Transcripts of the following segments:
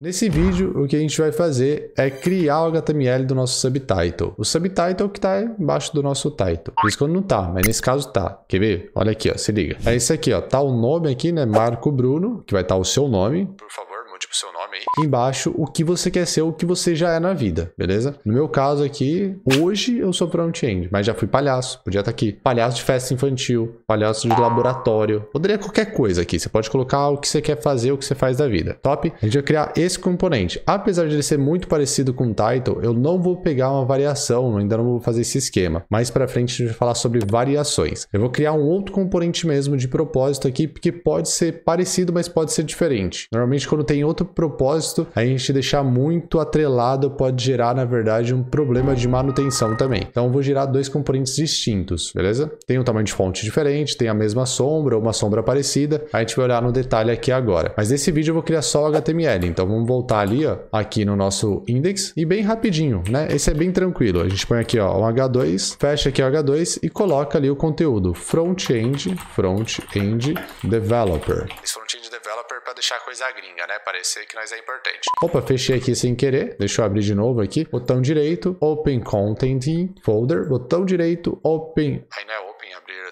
Nesse vídeo, o que a gente vai fazer é criar o HTML do nosso subtitle. O subtitle que está embaixo do nosso title. Por isso quando não tá, mas nesse caso tá. Quer ver? Olha aqui, ó, se liga. É esse aqui, ó. Tá o nome aqui, né? Marco Bruno, que vai estar tá o seu nome. Por favor tipo, seu nome aí. Embaixo, o que você quer ser, o que você já é na vida, beleza? No meu caso aqui, hoje eu sou front-end, mas já fui palhaço, podia estar tá aqui. Palhaço de festa infantil, palhaço de laboratório, poderia qualquer coisa aqui. Você pode colocar o que você quer fazer, o que você faz da vida. Top? A gente vai criar esse componente. Apesar de ele ser muito parecido com o title, eu não vou pegar uma variação, ainda não vou fazer esse esquema. Mais pra frente a gente vai falar sobre variações. Eu vou criar um outro componente mesmo de propósito aqui, porque pode ser parecido, mas pode ser diferente. Normalmente quando tem outro outro propósito, a gente deixar muito atrelado pode gerar, na verdade, um problema de manutenção também. Então, vou gerar dois componentes distintos, beleza? Tem um tamanho de fonte diferente, tem a mesma sombra ou uma sombra parecida. A gente vai olhar no detalhe aqui agora. Mas nesse vídeo eu vou criar só o HTML. Então, vamos voltar ali, ó, aqui no nosso index e bem rapidinho, né? Esse é bem tranquilo. A gente põe aqui, ó, um H2, fecha aqui o H2 e coloca ali o conteúdo front-end, front-end developer. Isso deixar coisa gringa, né? Parecer que nós é importante. Opa, fechei aqui sem querer. Deixa eu abrir de novo aqui. Botão direito, Open Content Folder. Botão direito, Open... Aí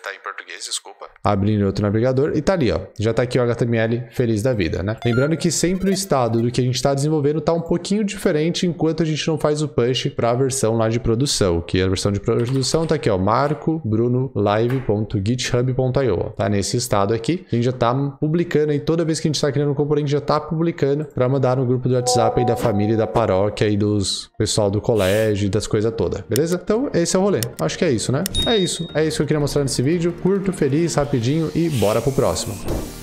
tá em português, desculpa. Abrindo outro navegador e tá ali, ó. Já tá aqui o HTML feliz da vida, né? Lembrando que sempre o estado do que a gente tá desenvolvendo tá um pouquinho diferente enquanto a gente não faz o push para a versão lá de produção, que a versão de produção tá aqui, ó, marco bruno live.github.io, tá nesse estado aqui. A gente já tá publicando aí toda vez que a gente tá criando um componente já tá publicando para mandar no grupo do WhatsApp aí da família, e da paróquia e dos pessoal do colégio e das coisas toda, beleza? Então, esse é o rolê. Acho que é isso, né? É isso. É isso que eu queria mostrar nesse vídeo vídeo, curto, feliz, rapidinho e bora pro próximo.